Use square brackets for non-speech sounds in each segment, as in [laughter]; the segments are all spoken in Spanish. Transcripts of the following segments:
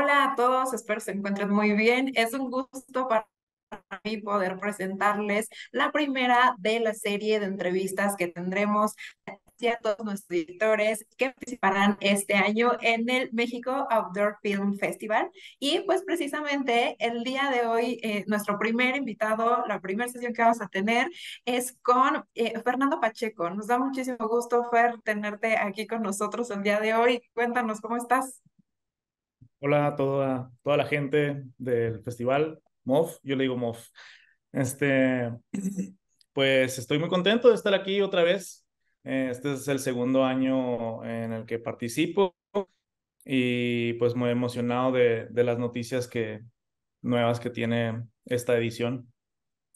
Hola a todos, espero se encuentren muy bien. Es un gusto para mí poder presentarles la primera de la serie de entrevistas que tendremos hacia todos nuestros editores que participarán este año en el México Outdoor Film Festival. Y pues precisamente el día de hoy, eh, nuestro primer invitado, la primera sesión que vamos a tener es con eh, Fernando Pacheco. Nos da muchísimo gusto, Fer, tenerte aquí con nosotros el día de hoy. Cuéntanos, ¿cómo estás? Hola a toda, toda la gente del festival MOF, yo le digo MOF. Este, [clears throat] pues estoy muy contento de estar aquí otra vez. Este es el segundo año en el que participo y pues muy emocionado de, de las noticias que, nuevas que tiene esta edición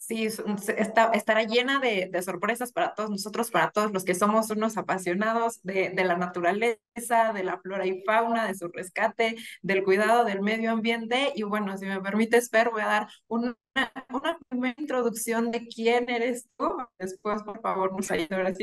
sí, está, estará llena de, sorpresas para todos nosotros, para todos los que somos unos apasionados de, de, la naturaleza, de la flora y fauna, de su rescate, del cuidado del medio ambiente. Y bueno, si me permites, Fer, voy a dar un una primera introducción de quién eres tú. Después, por favor, nos ayudas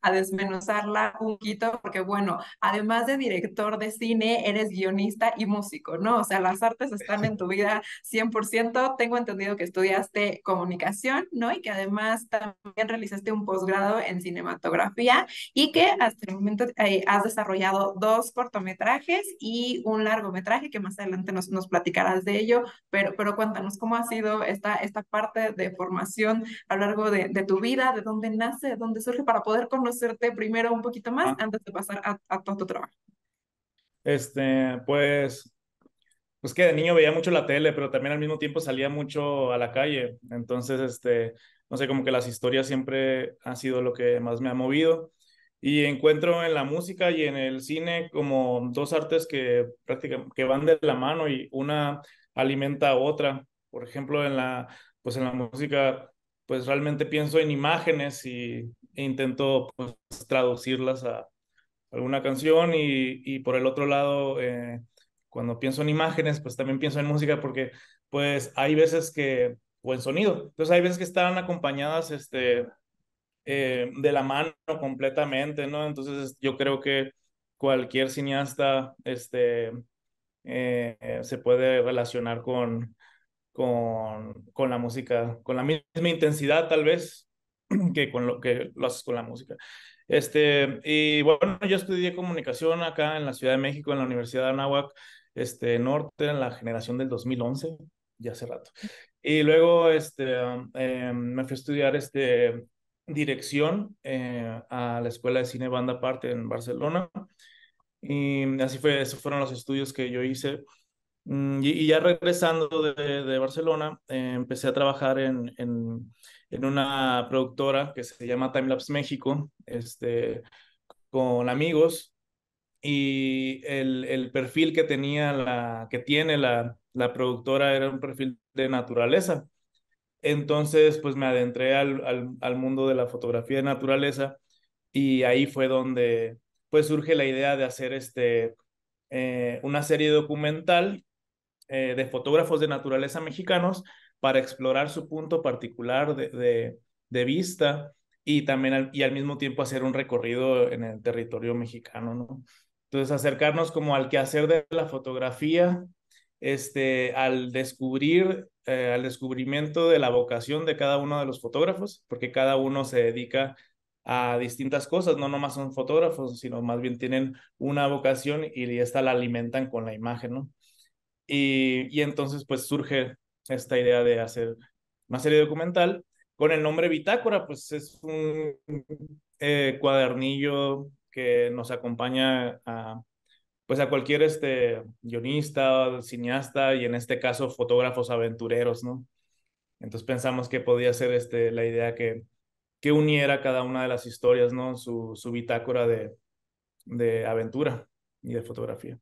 a desmenuzarla un poquito, porque bueno, además de director de cine, eres guionista y músico, ¿no? O sea, las artes están en tu vida 100%. Tengo entendido que estudiaste comunicación, ¿no? Y que además también realizaste un posgrado en cinematografía y que hasta el momento eh, has desarrollado dos cortometrajes y un largometraje que más adelante nos, nos platicarás de ello. Pero, pero cuéntanos cómo ha sido esta, parte de formación a lo largo de, tu vida, de dónde nace, dónde surge, para poder conocerte primero un poquito más antes de pasar a, todo tu trabajo? Este, pues pues que de niño veía mucho la tele, pero también al mismo tiempo salía mucho a la calle. Entonces, este, no sé, como que las historias siempre han sido lo que más me ha movido. Y encuentro en la música y en el cine como dos artes que que van de la mano y una alimenta a otra por ejemplo, en la, pues en la música, pues realmente pienso en imágenes y, e intento pues, traducirlas a alguna canción y, por el otro lado, eh, cuando pienso en imágenes, pues también pienso en música porque pues hay veces que, o en sonido, entonces hay veces que están acompañadas este, eh, de la mano completamente, ¿no? Entonces yo creo que cualquier cineasta este, eh, se puede relacionar con, con, con la música, con la misma intensidad tal vez [clears throat] que con lo que lo haces con la música. Este, y bueno, yo estudié comunicación acá en la Ciudad de México, en la Universidad de Anáhuac, este, Norte, en la generación del 2011, ya hace rato. Y luego este, um, eh, me fui a estudiar este, dirección eh, a la Escuela de Cine Banda Parte en Barcelona. Y así fue, esos fueron los estudios que yo hice. Mm, y, ya regresando de, Barcelona, eh, empecé a trabajar en, en, una productora que se llama Timelapse México, este, con amigos. Y el, el perfil que tenía la, que tiene la, la productora era un perfil de naturaleza. Entonces, pues me adentré al, al, mundo de la fotografía de naturaleza y ahí fue donde pues surge la idea de hacer este, eh, una serie documental eh, de fotógrafos de naturaleza mexicanos para explorar su punto particular de, vista y también al, y al mismo tiempo hacer un recorrido en el territorio mexicano, ¿no? Entonces acercarnos como al quehacer de la fotografía, este, al descubrir, eh, al descubrimiento de la vocación de cada uno de los fotógrafos, porque cada uno se dedica a distintas cosas, no nomás son fotógrafos, sino más bien tienen una vocación y esta la alimentan con la imagen, ¿no? Y, entonces pues surge esta idea de hacer una serie documental con el nombre Bitácora, pues es un eh, cuadernillo que nos acompaña a, pues a cualquier este, guionista, cineasta y en este caso fotógrafos aventureros, ¿no? Entonces pensamos que podía ser este, la idea que, que uniera cada una de las historias, ¿no? Su, su bitácora de, de aventura y de fotografía.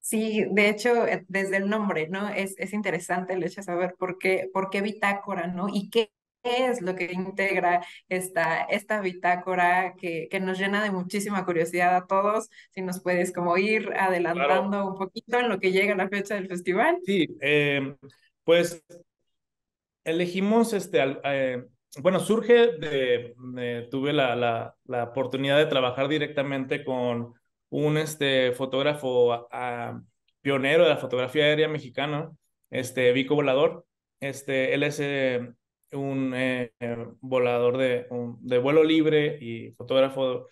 Sí, de hecho, eh, desde el nombre, ¿no? Es, interesante el hecho de saber por qué, por qué bitácora, ¿no? Y qué es lo que integra esta, esta bitácora que, que, nos llena de muchísima curiosidad a todos. Si nos puedes como ir adelantando un poquito en lo que llega la fecha del festival. Sí, em, pues elegimos este, eh, bueno, surge de, tuve la, la, oportunidad de trabajar directamente con un este, fotógrafo ah, pionero de la fotografía aérea mexicana, este, Vico Volador. Este, él es eh, un eh, volador de, de vuelo libre y fotógrafo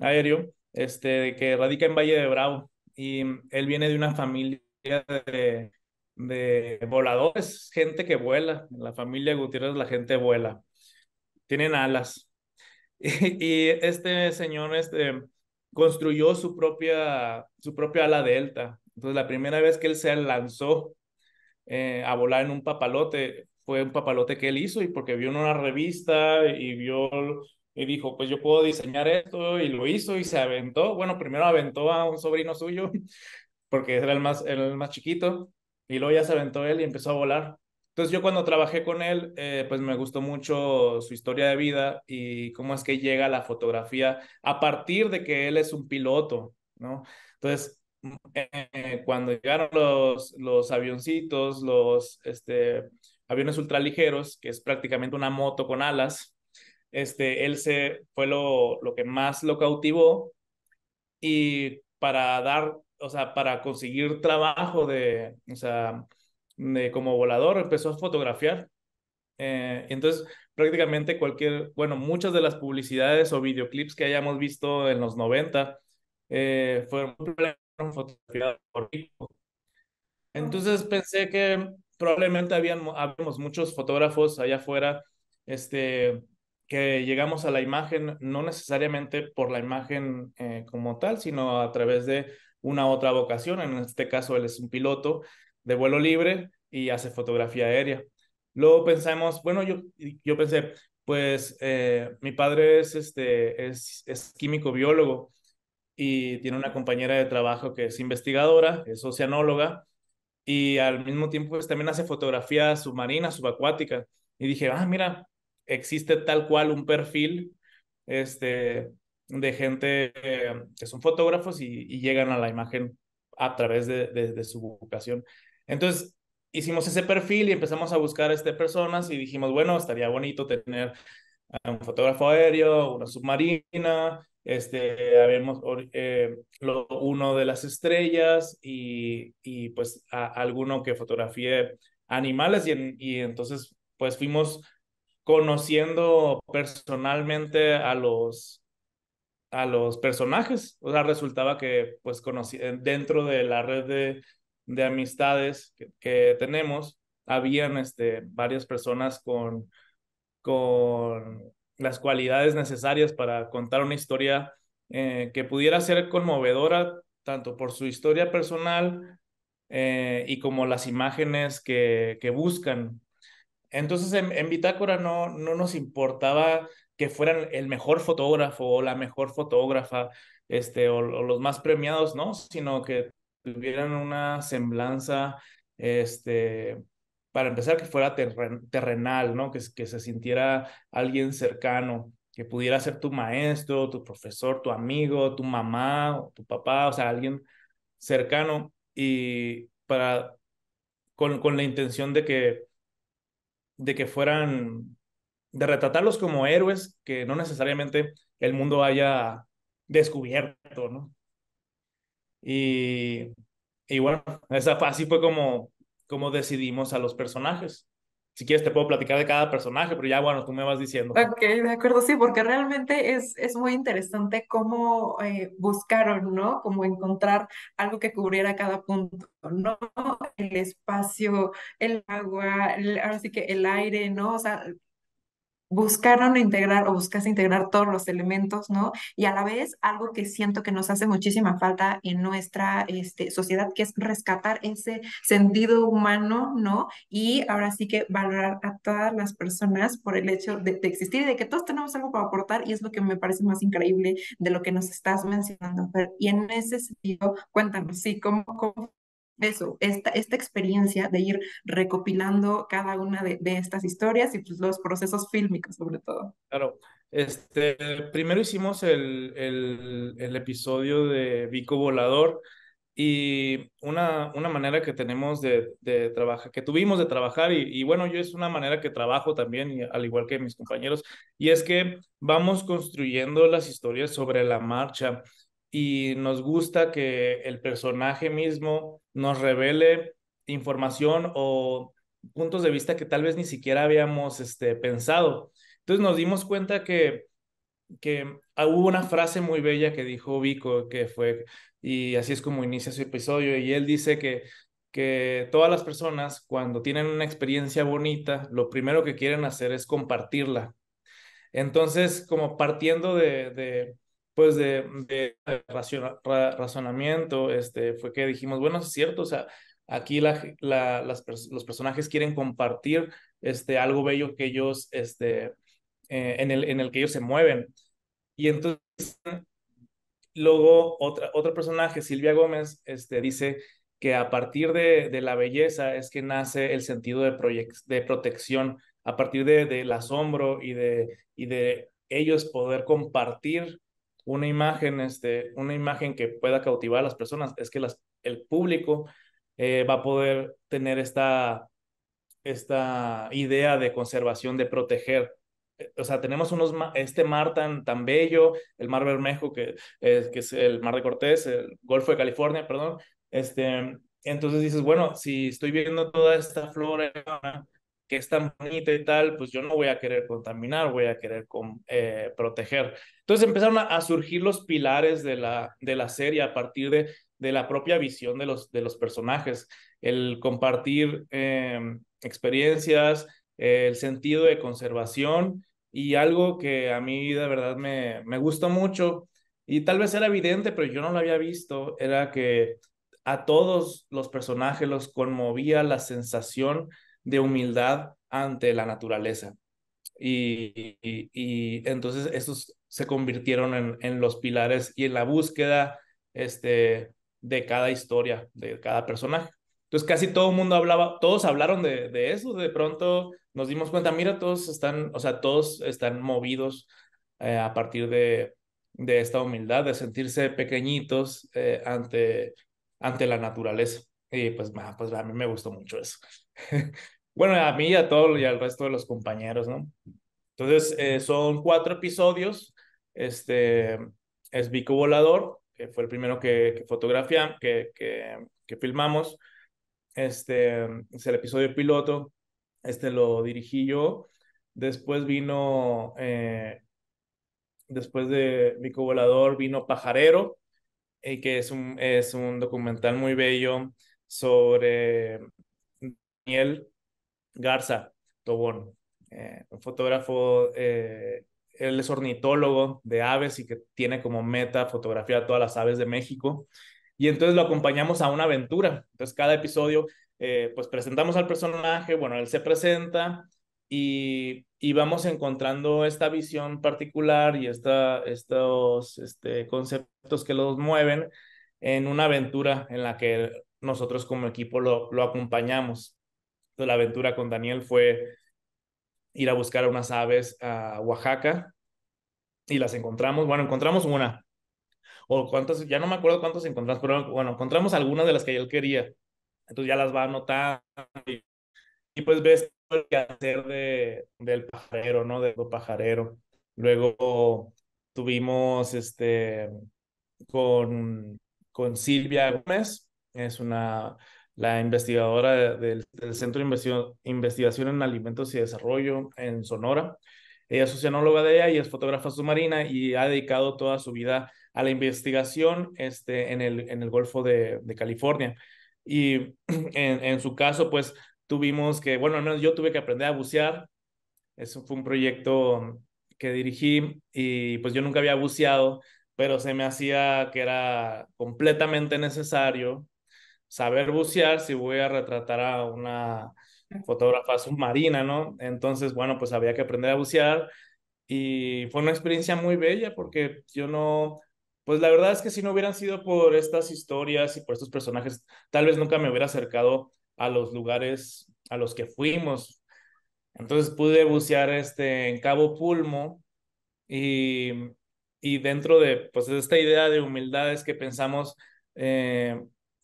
aéreo este, que radica en Valle de Bravo. Y él viene de una familia de, voladores, gente que vuela. En la familia Gutiérrez la gente vuela. Tienen alas. [laughs] Y, y este señor, este, construyó su propia, su propia ala delta. Entonces, la primera vez que él se lanzó eh, a volar en un papalote fue un papalote que él hizo y porque vio en una revista y vio y dijo, pues yo puedo diseñar esto y lo hizo y se aventó. Bueno, primero aventó a un sobrino suyo [laughs] porque era el más, el más chiquito y luego ya se aventó él y empezó a volar. Entonces yo cuando trabajé con él, eh, pues me gustó mucho su historia de vida y cómo es que llega a la fotografía a partir de que él es un piloto, ¿no? Entonces, mm, eh, cuando llegaron los, los avioncitos, los este, aviones ultraligeros, que es prácticamente una moto con alas, este, él se, fue lo, lo que más lo cautivó y para dar, o sea, para conseguir trabajo de, o sea, de, como volador, empezó a fotografiar. Eh, entonces, prácticamente cualquier, bueno, muchas de las publicidades o videoclips que hayamos visto en los 90 eh, fueron fotografiadas por mí. Entonces pensé que probablemente habíamos muchos fotógrafos allá afuera este, que llegamos a la imagen, no necesariamente por la imagen eh, como tal, sino a través de una otra vocación, en este caso él es un piloto, de vuelo libre y hace fotografía aérea. Luego pensamos, bueno, yo, yo pensé, pues eh, mi padre es, este, es, químico biólogo y tiene una compañera de trabajo que es investigadora, es oceanóloga y al mismo tiempo pues, también hace fotografía submarina, subacuática. Y dije, ah, mira, existe tal cual un perfil este, de gente eh, que son fotógrafos y, llegan a la imagen a través de, de su vocación. Entonces, hicimos ese perfil y empezamos a buscar este, personas y dijimos, bueno, estaría bonito tener un fotógrafo aéreo, una submarina, este, habíamos eh, uno de las estrellas y, pues alguno que fotografíe animales y, y entonces pues fuimos conociendo personalmente a los a los personajes, o sea, resultaba que pues conocí, eh, dentro de la red de de amistades que, que tenemos, habían este, varias personas con, con las cualidades necesarias para contar una historia eh, que pudiera ser conmovedora, tanto por su historia personal eh, y como las imágenes que, que buscan. Entonces, en, Bitácora no, no nos importaba que fueran el mejor fotógrafo o la mejor fotógrafa este, o, o los más premiados, ¿no? Sino que tuvieran una semblanza, este, para empezar, que fuera terrenal, ¿no? Que, que se sintiera alguien cercano, que pudiera ser tu maestro, tu profesor, tu amigo, tu mamá, o tu papá, o sea, alguien cercano y para, con, la intención de que, de que fueran, de retratarlos como héroes que no necesariamente el mundo haya descubierto, ¿no? Y, bueno, esa, así fue como, como decidimos a los personajes. Si quieres te puedo platicar de cada personaje, pero ya bueno, tú me vas diciendo. Ok, de acuerdo, sí, porque realmente es, es muy interesante cómo eh, buscaron, ¿no? Como encontrar algo que cubriera cada punto, ¿no? El espacio, el agua, ahora sí que el aire, ¿no? O sea, buscaron integrar o buscas integrar todos los elementos, ¿no? Y a la vez, algo que siento que nos hace muchísima falta en nuestra este, sociedad, que es rescatar ese sentido humano, ¿no? Y ahora sí que valorar a todas las personas por el hecho de, existir y de que todos tenemos algo para aportar y es lo que me parece más increíble de lo que nos estás mencionando. Y en ese sentido, cuéntanos, sí, ¿cómo, cómo eso, esta, esta experiencia de ir recopilando cada una de, de estas historias y pues los procesos fílmicos sobre todo. Claro, este, primero hicimos el, el, el episodio de Vico Volador y una, una manera que tenemos de, de trabajar, que tuvimos de trabajar y, y, bueno, yo es una manera que trabajo también, al igual que mis compañeros, y es que vamos construyendo las historias sobre la marcha y nos gusta que el personaje mismo nos revele información o puntos de vista que tal vez ni siquiera habíamos este, pensado. Entonces nos dimos cuenta que, que ah, hubo una frase muy bella que dijo Vico, que fue, y así es como inicia su episodio, y él dice que, que todas las personas cuando tienen una experiencia bonita, lo primero que quieren hacer es compartirla. Entonces, como partiendo de pues de, razonamiento, este, fue que dijimos, bueno, es cierto, o sea, aquí la, los personajes quieren compartir este, algo bello que ellos, este, eh, en, el, en el que ellos se mueven. Y entonces, luego otra, otro personaje, Silvia Gómez, este, dice que a partir de, de la belleza es que nace el sentido de, de protección, a partir del de, del asombro y de, y de ellos poder compartir una imagen, este, una imagen que pueda cautivar a las personas, es que las, el público eh, va a poder tener esta, esta idea de conservación, de proteger. Eh, o sea, tenemos unos, este mar tan, tan bello, el mar Bermejo, que, es que es el mar de Cortés, el Golfo de California, perdón. Este, entonces dices, bueno, si estoy viendo toda esta flora, que es tan bonita y tal, pues yo no voy a querer contaminar, voy a querer eh, proteger. Entonces empezaron a, surgir los pilares de la, de la serie a partir de, de la propia visión de los, de los personajes, el compartir em, experiencias, el sentido de conservación y algo que a mí de verdad me, me gustó mucho y tal vez era evidente, pero yo no lo había visto, era que a todos los personajes los conmovía la sensación de humildad ante la naturaleza. Y, entonces estos se convirtieron en, en, los pilares y en la búsqueda este, de cada historia, de cada personaje. Entonces casi todo el mundo hablaba, todos hablaron de, eso, de pronto nos dimos cuenta, mira, todos están, o sea, todos están movidos eh, a partir de, de esta humildad, de sentirse pequeñitos eh, ante, ante la naturaleza. Y pues, pues a mí me gustó mucho eso. [laughs] bueno, a mí y a todo y al resto de los compañeros, ¿no? Entonces, eh, son cuatro episodios. Este es Vico Volador, que fue el primero que, que que, que, que, filmamos. Este es el episodio piloto. Este lo dirigí yo. Después vino, eh, después de Vico Volador, vino Pajarero, y eh, que es un, es un documental muy bello sobre Daniel Garza Tobón, eh, un fotógrafo, eh, él es ornitólogo de aves y que tiene como meta fotografiar a todas las aves de México. Y entonces lo acompañamos a una aventura. Entonces cada episodio, eh, pues presentamos al personaje, bueno, él se presenta y, vamos encontrando esta visión particular y esta, estos este, conceptos que los mueven en una aventura en la que nosotros como equipo lo, lo acompañamos la aventura con Daniel fue ir a buscar unas aves a Oaxaca y las encontramos. Bueno, encontramos una. O cuántas, ya no me acuerdo cuántas encontramos, pero bueno, encontramos algunas de las que él quería. Entonces ya las va a y, y pues ves el hacer de, del pajarero, ¿no? Del pajarero. Luego tuvimos este con, con Silvia Gómez, es una la investigadora del, Centro de Investigación, en Alimentos y Desarrollo en Sonora. Ella es oceanóloga de ella y es fotógrafa submarina y ha dedicado toda su vida a la investigación este, en, el, en el Golfo de, California. Y [clears throat] en, en, su caso, pues tuvimos que, bueno, al menos yo tuve que aprender a bucear. Eso fue un proyecto que dirigí y pues yo nunca había buceado, pero se me hacía que era completamente necesario saber bucear si voy a retratar a una fotógrafa submarina, ¿no? Entonces, bueno, pues había que aprender a bucear y fue una experiencia muy bella porque yo no, pues la verdad es que si no hubieran sido por estas historias y por estos personajes, tal vez nunca me hubiera acercado a los lugares a los que fuimos. Entonces pude bucear este, en Cabo Pulmo y, y dentro de, pues, esta idea de humildades que pensamos eh,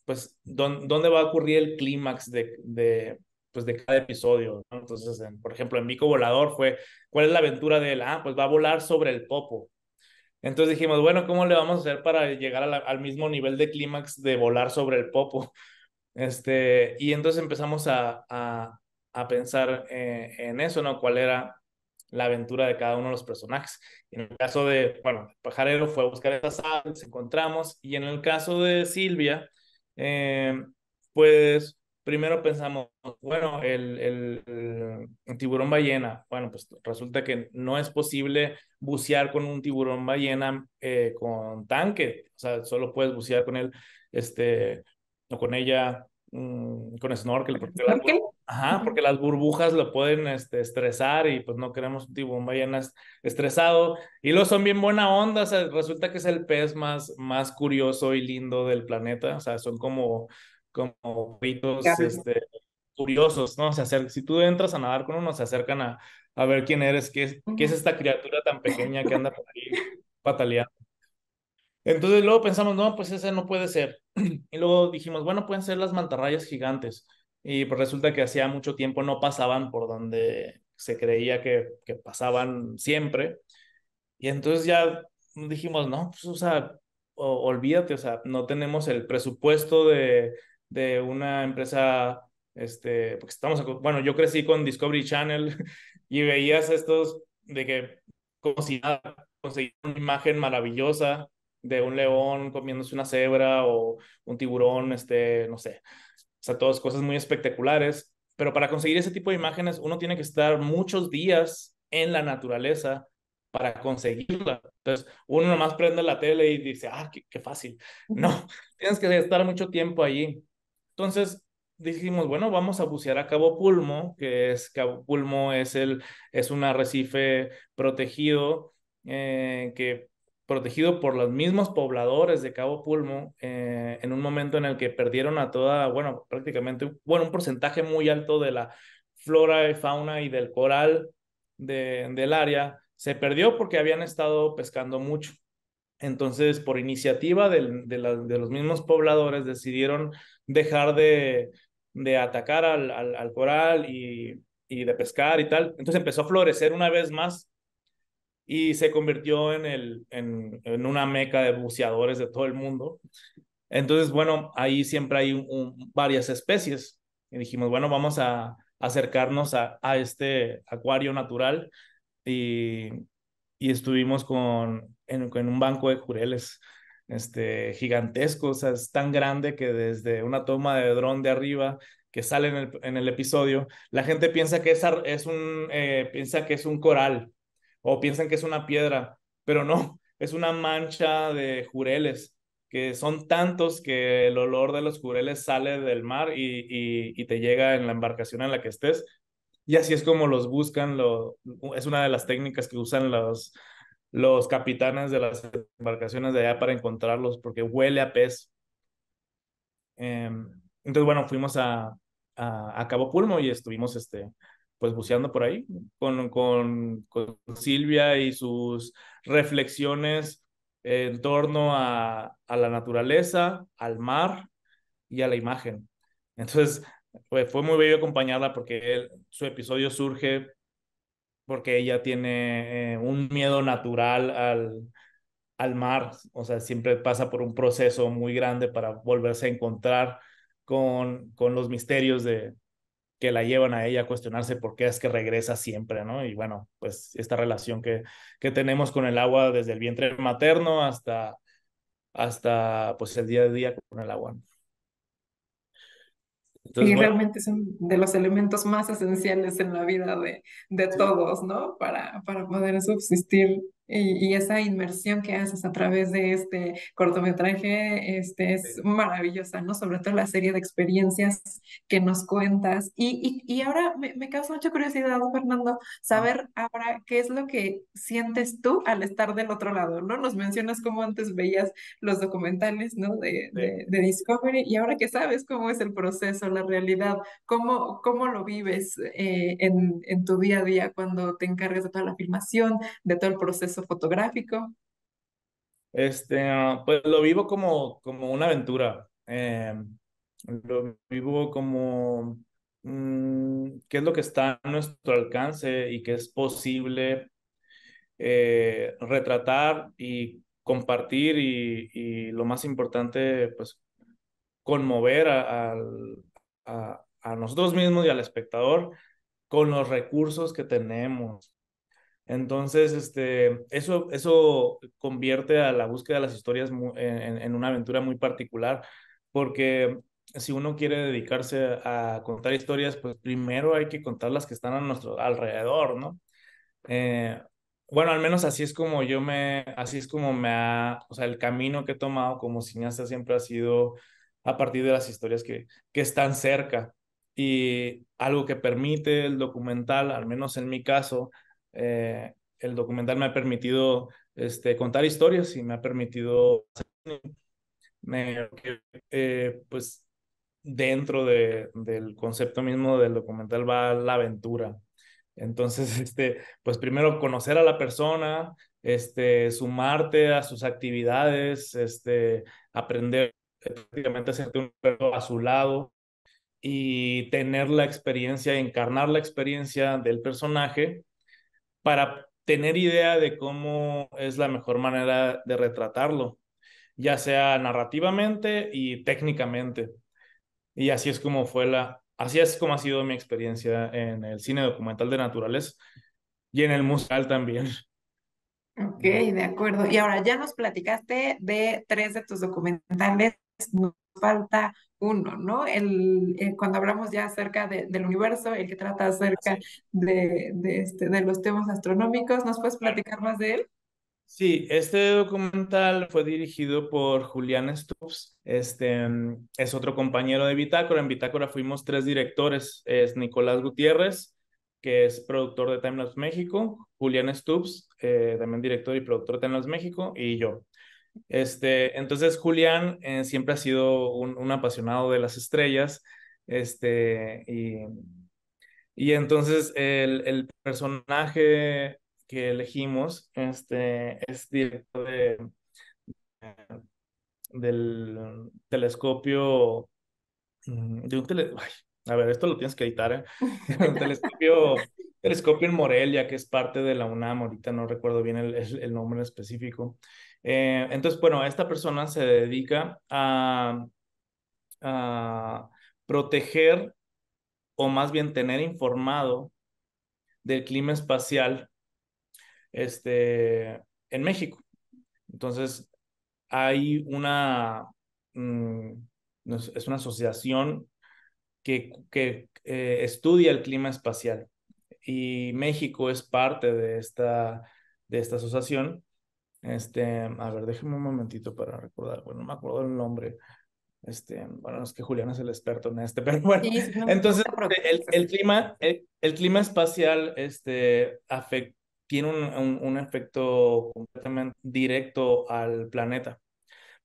pues, dónde va a ocurrir el clímax de, de, pues, de cada episodio. ¿no? Entonces, por ejemplo, en Mico Volador fue, ¿cuál es la aventura de él? Ah, pues va a volar sobre el popo. Entonces dijimos, bueno, ¿cómo le vamos a hacer para llegar al mismo nivel de clímax de volar sobre el popo? [laughs] Este, y entonces empezamos a, a, a pensar eh, en eso, ¿no? ¿Cuál era la aventura de cada uno de los personajes. En el caso de, bueno, pajarero fue a buscar esas aves, encontramos, y en el caso de Silvia, Em, pues primero pensamos, bueno, el, el, tiburón ballena, bueno, pues resulta que no es posible bucear con un tiburón ballena eh, con tanque, o sea, solo puedes bucear con él, este, o con ella Mm, con snorkel. Porque Las, ajá, porque las burbujas lo pueden este, estresar y pues no queremos un tiburón ballena estresado. Y lo son bien buena onda, resulta que es el pez más, más curioso y lindo del planeta, o sea, son como, como este, curiosos, ¿no? Se si tú entras a nadar con uno, se acercan a, ver quién eres, qué es, qué es esta criatura tan pequeña que anda por ahí pataleando. Entonces luego pensamos, no, pues ese no puede ser. [clears throat] Y luego dijimos, bueno, pueden ser las mantarrayas gigantes. Y pues resulta que hacía mucho tiempo no pasaban por donde se creía que, que pasaban siempre. Y entonces ya dijimos, no, pues, o sea, olvídate, o sea, no tenemos el presupuesto de, de una empresa, este, porque estamos, bueno, yo crecí con Discovery Channel [laughs] y veías estos de que como una imagen maravillosa de un león comiéndose una cebra o un tiburón, este, no sé. O sea, todas cosas muy espectaculares. Pero para conseguir ese tipo de imágenes, uno tiene que estar muchos días en la naturaleza para conseguirla. Entonces, uno nomás prende la tele y dice, ah, qué, fácil. No, tienes que estar mucho tiempo allí. Entonces, dijimos, bueno, vamos a bucear a Cabo Pulmo, que es Cabo Pulmo es el es un arrecife protegido eh, que protegido por los mismos pobladores de Cabo Pulmo, eh, en un momento en el que perdieron a toda, bueno, prácticamente, bueno, un porcentaje muy alto de la flora y fauna y del coral del área, se perdió porque habían estado pescando mucho. Entonces, por iniciativa de, de, los mismos pobladores, decidieron dejar de, de atacar al, al, coral y, y de pescar y tal. Entonces empezó a florecer una vez más y se convirtió en, el, en, una meca de buceadores de todo el mundo. Entonces, bueno, ahí siempre hay varias especies. Y dijimos, bueno, vamos a acercarnos a, a este acuario natural y, estuvimos con, en, un banco de jureles este, gigantesco, o sea, es tan grande que desde una toma de dron de arriba que sale en el, episodio, la gente piensa que es un, eh, piensa que es un coral, o piensan que es una piedra, pero no, [laughs] es una mancha de jureles, que son tantos que el olor de los jureles sale del mar y, y, te llega en la embarcación en la que estés. Y así es como los buscan, lo, es una de las técnicas que usan los, los capitanes de las embarcaciones de allá para encontrarlos, porque huele a pez. Em, entonces, bueno, fuimos a, a, Cabo Pulmo y estuvimos este, pues buceando por ahí con, con, con Silvia y sus reflexiones en torno a, la naturaleza, al mar y a la imagen. Entonces, fue muy bello acompañarla porque su episodio surge porque ella tiene eh, un miedo natural al, al mar, o sea, siempre pasa por un proceso muy grande para volverse a encontrar con, con los misterios de, que la llevan a ella a cuestionarse por qué es que regresa siempre, ¿no? Y bueno, pues esta relación que, que tenemos con el agua desde el vientre materno hasta, hasta pues el día a día con el agua. y realmente es de los elementos más esenciales en la vida de, de todos, ¿no? Para, para poder subsistir y, esa inmersión que haces a través de este cortometraje este, es maravillosa, ¿no? Sobre todo la serie de experiencias que nos cuentas. Y, y, y ahora me, me, causa mucha curiosidad, Fernando, saber ahora qué es lo que sientes tú al estar del otro lado, ¿no? Nos mencionas cómo antes veías los documentales, ¿no? De, de, Discovery y ahora que sabes cómo es el proceso, la realidad, cómo, cómo lo vives eh, en, en tu día a día cuando te encargas de toda la filmación, de todo el proceso fotográfico? Este, ah, pues lo vivo como, como una aventura. Em, lo vivo como mm, qué es lo que está a nuestro alcance y que es posible eh, retratar y compartir y, lo más importante, pues conmover a, a, a nosotros mismos y al espectador con los recursos que tenemos. Entonces, este, eso, eso convierte a la búsqueda de las historias en, una aventura muy particular, porque si uno quiere dedicarse a contar historias, pues primero hay que contar las que están a nuestro alrededor, ¿no? Eh, bueno, al menos así es como yo me, así es como me ha, o sea, el camino que he tomado como cineasta siempre ha sido a partir de las historias que están cerca. Y algo que permite el documental, al menos en mi caso, eh, el documental me ha permitido este, contar historias y me ha permitido eh, pues dentro del concepto mismo del documental va la aventura. Entonces, [laughs] este, pues primero conocer a la persona, este, sumarte a sus actividades, este, aprender prácticamente hacerte un perro a su lado y tener la experiencia, encarnar la experiencia del personaje para tener idea de cómo es la mejor manera de retratarlo, ya sea narrativamente y técnicamente. Y así es como fue la, así es como ha sido mi experiencia en el cine documental de naturales y en el musical también. Ok, de acuerdo. Y ahora ya nos platicaste de tres de tus documentales nos falta uno, ¿no? El, eh, cuando hablamos ya acerca del universo, el que trata acerca de, este, de los temas astronómicos, ¿nos puedes platicar más de él? Sí, este documental fue dirigido por Julián Stubbs. Este mm, es otro compañero de Bitácora. En Bitácora fuimos tres directores. Es Nicolás Gutiérrez, que es productor de Timelapse México, Julián Stubbs, eh, también director y productor de Timelapse México, y yo. Este, entonces, Julián eh, siempre ha sido un, un, apasionado de las estrellas. Este, y, y entonces el, el, personaje que elegimos este, es director de, eh, del telescopio, mm, de a ver, esto lo tienes que editar, ¿eh? [laughs] telescopio, telescopio en Morelia, que es parte de la UNAM, ahorita no recuerdo bien el, el, nombre específico. Eh, entonces, bueno, esta persona se dedica a, proteger o más bien tener informado del clima espacial este, en México. Entonces, hay una, mm, es una asociación que, eh, estudia el clima espacial y México es parte de esta, de esta asociación este, a ver, déjeme un momentito para recordar, bueno, no me acuerdo el nombre. Este, bueno, es que Julián es el experto en este, [laughs] pero bueno. entonces, el, clima, el, clima espacial este, tiene un, efecto completamente directo al planeta.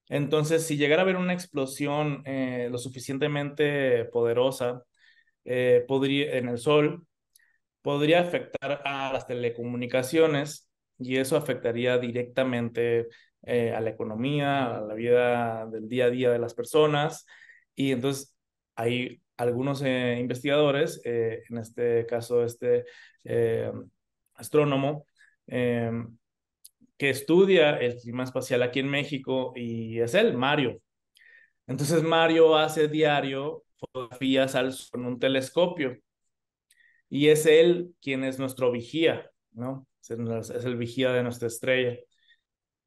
Entonces, si llegara a haber una explosión eh, lo suficientemente poderosa eh, podría, en el Sol, podría afectar a las telecomunicaciones y eso afectaría directamente eh, a la economía, a la vida del día a día de las personas. Y entonces hay algunos eh, investigadores, eh, en este caso este astrónomo, que estudia el clima espacial aquí en México y es él, Mario. Entonces Mario hace diario fotografías con un telescopio y es él quien es nuestro vigía, ¿no? es el vigía de nuestra estrella.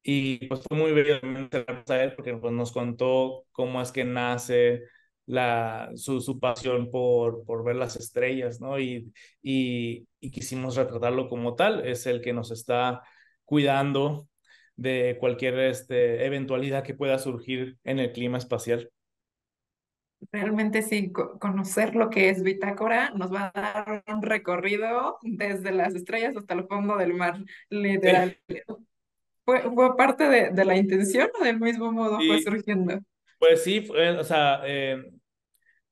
Y pues fue muy bello a porque pues, nos contó cómo es que nace la, su, su pasión por, por ver las estrellas, ¿no? Y, y, y quisimos retratarlo como tal, es el que nos está cuidando de cualquier este, eventualidad que pueda surgir en el clima espacial. Realmente sí, conocer lo que es Bitácora nos va a dar un recorrido desde las estrellas hasta el fondo del mar, literal. Fue, parte de, la intención o del mismo modo fue surgiendo? Pues sí, o sea, eh,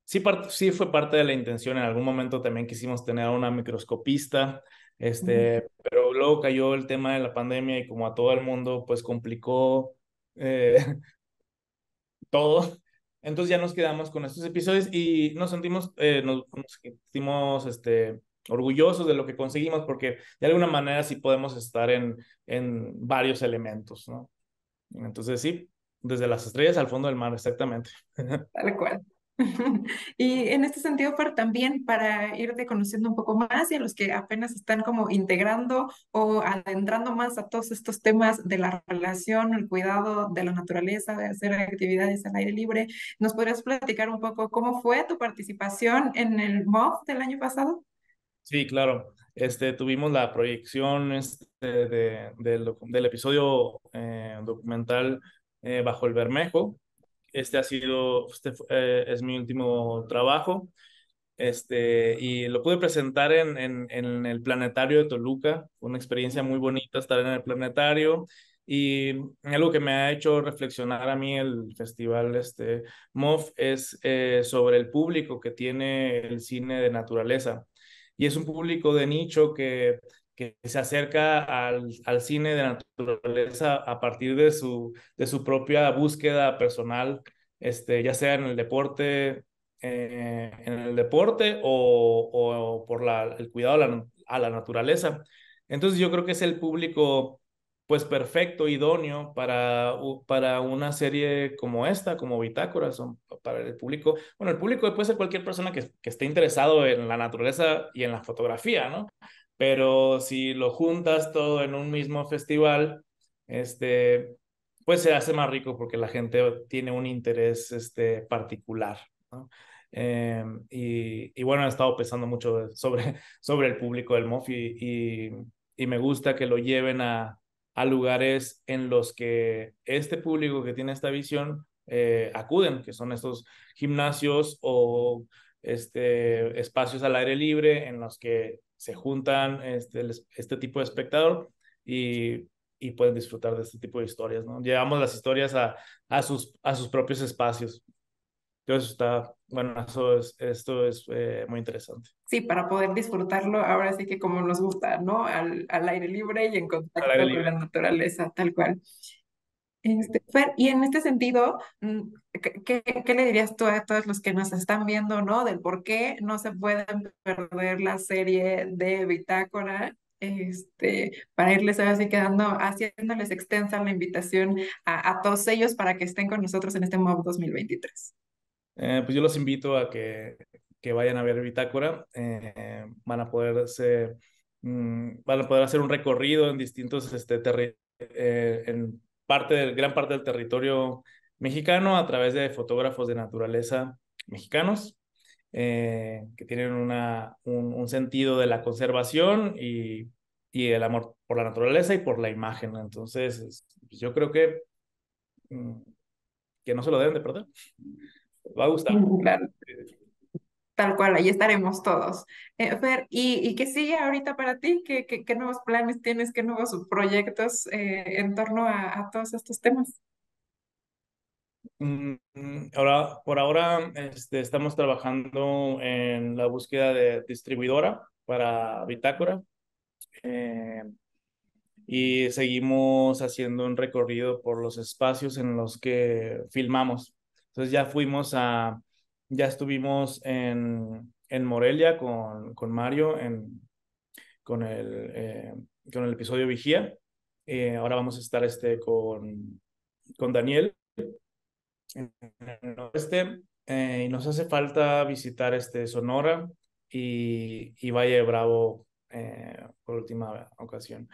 sí, sí fue parte de la intención. En algún momento también quisimos tener a una microscopista, este, pero luego cayó el tema de la pandemia y como a todo el mundo, pues complicó eh, [laughs] todo. Entonces ya nos quedamos con estos episodios y nos sentimos, eh, nos, sentimos este, orgullosos de lo que conseguimos porque de alguna manera sí podemos estar en, en varios elementos, ¿no? Entonces sí, desde las estrellas al fondo del mar, exactamente. [laughs] Tal cual. [laughs] Y en este sentido, Fer, también para irte conociendo un poco más y a los que apenas están como integrando o adentrando más a todos estos temas de la relación, el cuidado de la naturaleza, de hacer actividades al aire libre, ¿nos podrías platicar un poco cómo fue tu participación en el MOF del año pasado? Sí, claro. Este, tuvimos la proyección este, del, episodio eh, documental eh, Bajo el Bermejo, este ha sido, este eh, es mi último trabajo. Este, y lo pude presentar en, en, el Planetario de Toluca, una experiencia muy bonita estar en el Planetario y algo que me ha hecho reflexionar a mí el festival este, MOF es eh, sobre el público que tiene el cine de naturaleza. Y es un público de nicho que que se acerca al, al, cine de naturaleza a partir de su, de su propia búsqueda personal, este, ya sea en el deporte, eh, en el deporte o, o por la, el cuidado a la, naturaleza. Entonces yo creo que es el público pues perfecto, idóneo para, para una serie como esta, como Bitácora, para el público. Bueno, el público puede ser cualquier persona que, que esté interesado en la naturaleza y en la fotografía, ¿no? pero si lo juntas todo en un mismo festival, este, pues se hace más rico porque la gente tiene un interés este, particular. ¿no? Em, y, y, bueno, he estado pensando mucho sobre, [laughs] sobre el público del MOF y, y, me gusta que lo lleven a, a, lugares en los que este público que tiene esta visión eh, acuden, que son estos gimnasios o este, espacios al aire libre en los que se juntan este, este tipo de espectador y, pueden disfrutar de este tipo de historias, ¿no? Llevamos las historias a, a, sus, a sus propios espacios. Entonces está, bueno, eso es, esto es eh, muy interesante. Sí, para poder disfrutarlo ahora sí que como nos gusta, ¿no? Al, al aire libre y en contacto con la naturaleza, tal cual. Este, y en este sentido, mm, ¿qué, le dirías tú a todos los que nos están viendo, ¿no? Del por qué no se pueden perder la serie de Bitácora, este, para irles así quedando, haciéndoles extensa la invitación a, todos ellos para que estén con nosotros en este MOB 2023. Eh, pues yo los invito a que, que vayan a ver Bitácora. Eh, van a mm, van a poder hacer un recorrido en distintos este, eh, parte gran parte del territorio mexicano a través de fotógrafos de naturaleza mexicanos eh, que tienen una, un, sentido de la conservación y, el amor por la naturaleza y por la imagen. Entonces, pues, yo creo que, mm, que no se lo deben de perder. Va a gustar. Eh, tal cual, ahí estaremos todos. Eh, Fer, ¿y, ¿y, qué sigue ahorita para ti? ¿Qué, qué, nuevos planes tienes? ¿Qué nuevos proyectos eh, en torno a, todos estos temas? Mm, ahora, por ahora este, estamos trabajando en la búsqueda de distribuidora para Bitácora eh, y seguimos haciendo un recorrido por los espacios en los que filmamos. Entonces ya fuimos a ya estuvimos en, en Morelia con, con Mario, en, con, el, eh, con el episodio Vigía. Eh, ahora vamos a estar este con, con Daniel en el oeste. Eh, y nos hace falta visitar este Sonora y, y Valle Bravo por última ocasión.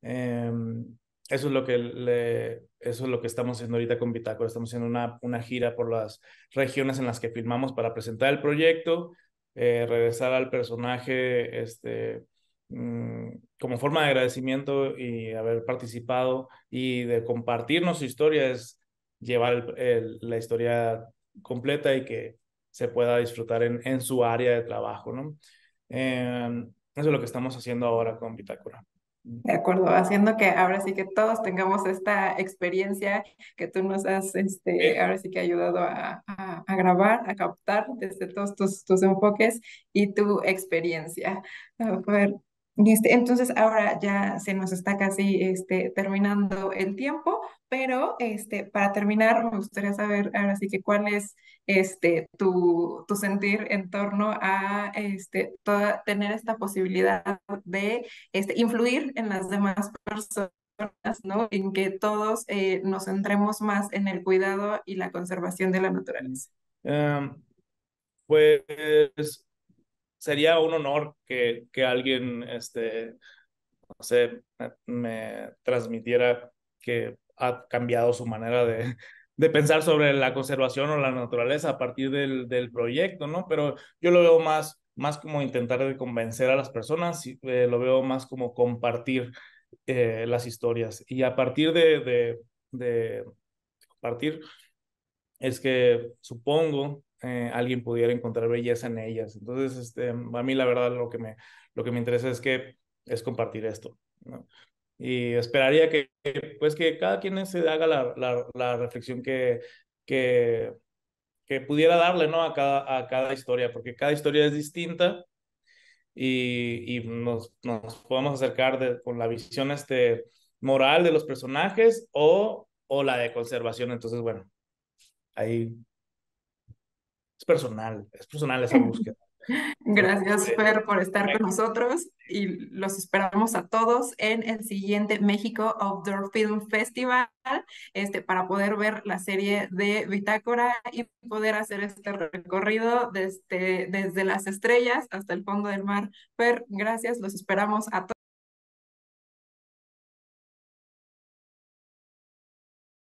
Em, eso es lo que le, eso es lo que estamos haciendo ahorita con Bitácora. Estamos haciendo una, una gira por las regiones en las que filmamos para presentar el proyecto, eh, regresar al personaje este, mm, como forma de agradecimiento y haber participado y de compartirnos su historia es llevar el, la historia completa y que se pueda disfrutar en, en su área de trabajo, ¿no? Em, eso es lo que estamos haciendo ahora con Bitácora. De acuerdo, haciendo que ahora sí que todos tengamos esta experiencia que tú nos has, este, eh. ahora sí que ayudado a, grabar, a captar desde todos tus, tus enfoques y tu experiencia. A ver, este, entonces ahora ya se nos está casi este, terminando el tiempo, pero este, para terminar me gustaría saber ahora sí que cuál es tu, sentir en torno a tener esta posibilidad de influir en las demás personas. ¿no? en que todos eh, nos centremos más en el cuidado y la conservación de la naturaleza. Em, pues sería un honor que, que alguien, este, me transmitiera que ha cambiado su manera [laughs] de, pensar sobre la conservación o la naturaleza a partir del, proyecto, ¿no? Pero yo lo veo más, más como intentar de convencer a las personas, eh, lo veo más como compartir eh, las historias. Y a partir de, de, de compartir, es que supongo eh, alguien pudiera encontrar belleza en ellas. Entonces, este, a mí la verdad lo que me, lo que me interesa es que es compartir esto. Y esperaría que, pues, que cada quien se haga la, reflexión que, que, pudiera darle ¿no? a, cada, a cada historia, porque cada historia es distinta y, nos, nos podemos acercar con la visión este, moral de los personajes o, o la de conservación. Entonces, bueno, ahí es personal, es personal esa búsqueda. [laughs] Gracias, este, Fer, por estar con nosotros y los esperamos a todos en el siguiente México Outdoor Film Festival este, para poder ver la serie de Bitácora y poder hacer este recorrido desde, desde las estrellas hasta el fondo del mar. Fer, gracias, los esperamos a todos.